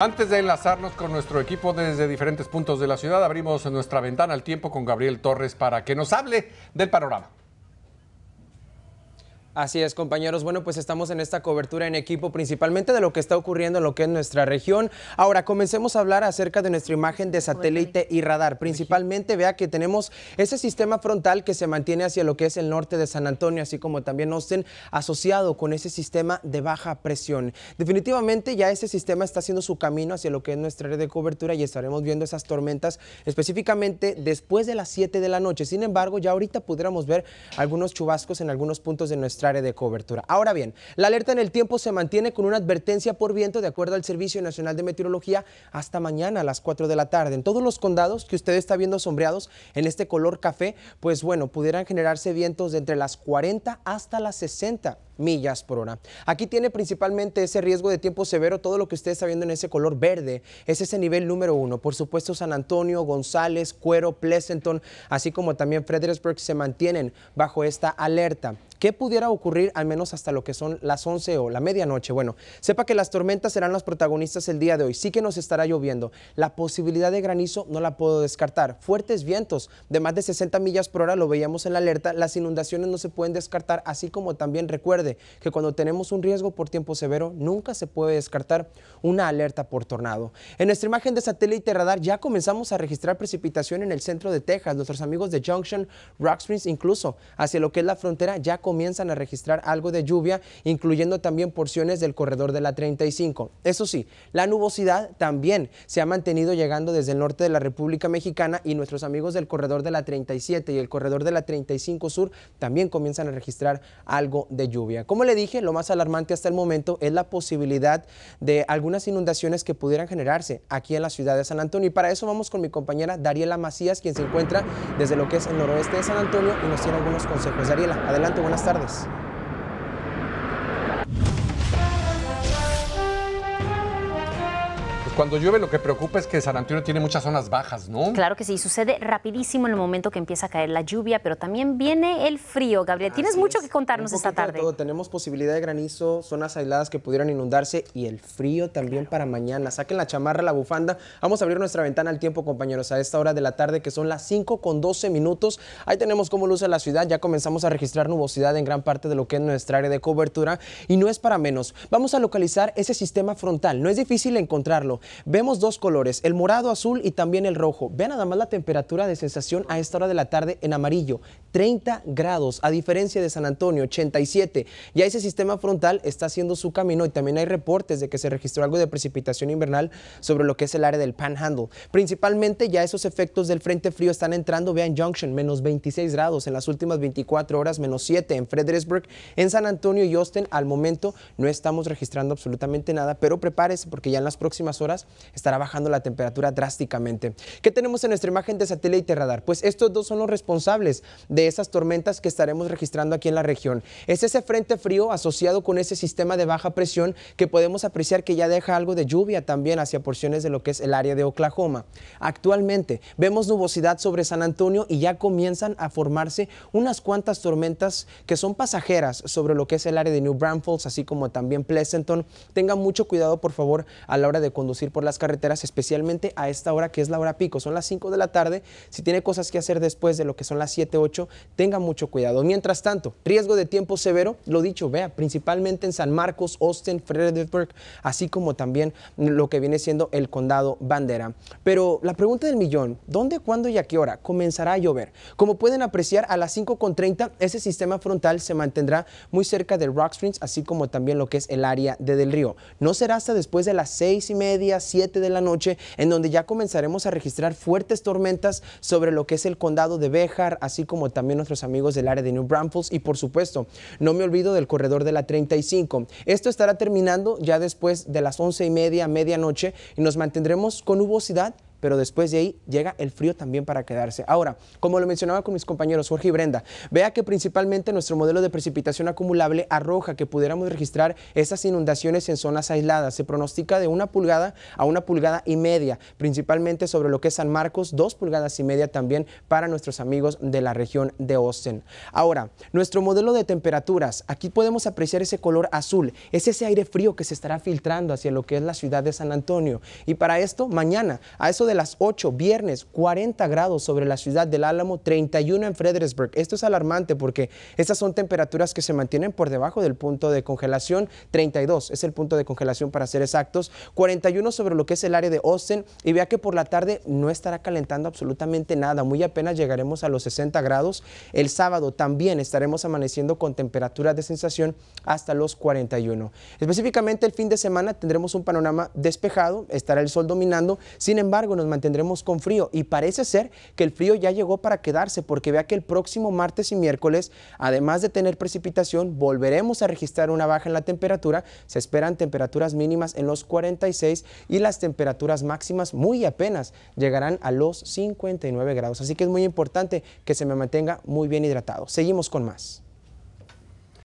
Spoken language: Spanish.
Antes de enlazarnos con nuestro equipo desde diferentes puntos de la ciudad, abrimos nuestra ventana al tiempo con Gabriel Torres para que nos hable del panorama. Así es, compañeros. Bueno, pues estamos en esta cobertura en equipo, principalmente de lo que está ocurriendo en lo que es nuestra región. Ahora, comencemos a hablar acerca de nuestra imagen de satélite y radar. Principalmente, vea que tenemos ese sistema frontal que se mantiene hacia lo que es el norte de San Antonio, así como también Austin, asociado con ese sistema de baja presión. Definitivamente, ya ese sistema está haciendo su camino hacia lo que es nuestra área de cobertura y estaremos viendo esas tormentas específicamente después de las 7 de la noche. Sin embargo, ya ahorita pudiéramos ver algunos chubascos en algunos puntos de nuestra área de cobertura. Ahora bien, la alerta en el tiempo se mantiene con una advertencia por viento de acuerdo al Servicio Nacional de Meteorología hasta mañana a las 4 de la tarde. En todos los condados que usted está viendo sombreados en este color café, pues bueno, pudieran generarse vientos de entre las 40 hasta las 60 millas por hora. Aquí tiene principalmente ese riesgo de tiempo severo, todo lo que usted está viendo en ese color verde, es ese nivel número uno. Por supuesto, San Antonio, González, Cuero, Pleasanton, así como también Fredericksburg se mantienen bajo esta alerta. ¿Qué pudiera ocurrir al menos hasta lo que son las 11 o la medianoche? Bueno, sepa que las tormentas serán las protagonistas el día de hoy. Sí que nos estará lloviendo. La posibilidad de granizo no la puedo descartar. Fuertes vientos de más de 60 millas por hora, lo veíamos en la alerta. Las inundaciones no se pueden descartar, así como también recuerde que cuando tenemos un riesgo por tiempo severo, nunca se puede descartar una alerta por tornado. En nuestra imagen de satélite radar ya comenzamos a registrar precipitación en el centro de Texas. Nuestros amigos de Junction, Rock Springs, incluso hacia lo que es la frontera, ya comienzan a registrar algo de lluvia, incluyendo también porciones del corredor de la 35. Eso sí, la nubosidad también se ha mantenido llegando desde el norte de la República Mexicana y nuestros amigos del corredor de la 37 y el corredor de la 35 Sur también comienzan a registrar algo de lluvia. Como le dije, lo más alarmante hasta el momento es la posibilidad de algunas inundaciones que pudieran generarse aquí en la ciudad de San Antonio. Y para eso vamos con mi compañera Dariela Macías, quien se encuentra desde lo que es el noroeste de San Antonio y nos tiene algunos consejos. Dariela, adelante, buenas buenas tardes. Cuando llueve lo que preocupa es que San tiene muchas zonas bajas, ¿no? Claro que sí, sucede rapidísimo en el momento que empieza a caer la lluvia, pero también viene el frío. Gabriel, tienes mucho que contarnos esta tarde. Tenemos posibilidad de granizo, zonas aisladas que pudieran inundarse y el frío también para mañana. Saquen la chamarra, la bufanda. Vamos a abrir nuestra ventana al tiempo, compañeros, a esta hora de la tarde que son las 5 con 12 minutos. Ahí tenemos cómo luce la ciudad. Ya comenzamos a registrar nubosidad en gran parte de lo que es nuestra área de cobertura y no es para menos. Vamos a localizar ese sistema frontal. No es difícil encontrarlo. Vemos dos colores, el morado azul y también el rojo. Vean nada más la temperatura de sensación a esta hora de la tarde en amarillo, 30 grados, a diferencia de San Antonio, 87. Ya ese sistema frontal está haciendo su camino y también hay reportes de que se registró algo de precipitación invernal sobre lo que es el área del Panhandle. Principalmente ya esos efectos del frente frío están entrando, vean Junction, menos 26 grados en las últimas 24 horas, menos 7 en Fredericksburg, en San Antonio y Austin. Al momento no estamos registrando absolutamente nada, pero prepárese porque ya en las próximas horas estará bajando la temperatura drásticamente. ¿Qué tenemos en nuestra imagen de satélite radar? Pues estos dos son los responsables de esas tormentas que estaremos registrando aquí en la región. Es ese frente frío asociado con ese sistema de baja presión que podemos apreciar que ya deja algo de lluvia también hacia porciones de lo que es el área de Oklahoma. Actualmente vemos nubosidad sobre San Antonio y ya comienzan a formarse unas cuantas tormentas que son pasajeras sobre lo que es el área de New Braunfels, así como también Pleasanton. Tengan mucho cuidado, por favor, a la hora de conducir ir por las carreteras, especialmente a esta hora que es la hora pico. Son las 5 de la tarde. Si tiene cosas que hacer después de lo que son las 7, 8, tenga mucho cuidado. Mientras tanto, riesgo de tiempo severo, lo dicho, vea, principalmente en San Marcos, Austin, Fredericksburg, así como también lo que viene siendo el condado Bandera. Pero la pregunta del millón, ¿dónde, cuándo y a qué hora comenzará a llover? Como pueden apreciar, a las 5.30 ese sistema frontal se mantendrá muy cerca de Rock Springs, así como también lo que es el área de Del Río. No será hasta después de las 6 y media 7 de la noche, en donde ya comenzaremos a registrar fuertes tormentas sobre lo que es el condado de Béjar, así como también nuestros amigos del área de New Braunfels y por supuesto, no me olvido del corredor de la 35. Esto estará terminando ya después de las 11 y media, medianoche y nos mantendremos con nubosidad pero después de ahí llega el frío también para quedarse. Ahora, como lo mencionaba con mis compañeros Jorge y Brenda, vea que principalmente nuestro modelo de precipitación acumulable arroja que pudiéramos registrar esas inundaciones en zonas aisladas. Se pronostica de una pulgada a una pulgada y media, principalmente sobre lo que es San Marcos, dos pulgadas y media también para nuestros amigos de la región de Austin. Ahora, nuestro modelo de temperaturas, aquí podemos apreciar ese color azul, es ese aire frío que se estará filtrando hacia lo que es la ciudad de San Antonio. Y para esto, mañana, a eso de las 8, viernes, 40 grados sobre la ciudad del Álamo, 31 en Fredericksburg. Esto es alarmante porque estas son temperaturas que se mantienen por debajo del punto de congelación, 32 es el punto de congelación para ser exactos, 41 sobre lo que es el área de Austin y vea que por la tarde no estará calentando absolutamente nada, muy apenas llegaremos a los 60 grados. El sábado también estaremos amaneciendo con temperaturas de sensación hasta los 41. Específicamente el fin de semana tendremos un panorama despejado, estará el sol dominando, sin embargo nos mantendremos con frío y parece ser que el frío ya llegó para quedarse porque vea que el próximo martes y miércoles, además de tener precipitación, volveremos a registrar una baja en la temperatura. Se esperan temperaturas mínimas en los 46 y las temperaturas máximas muy apenas llegarán a los 59 grados. Así que es muy importante que se me mantenga muy bien hidratado. Seguimos con más.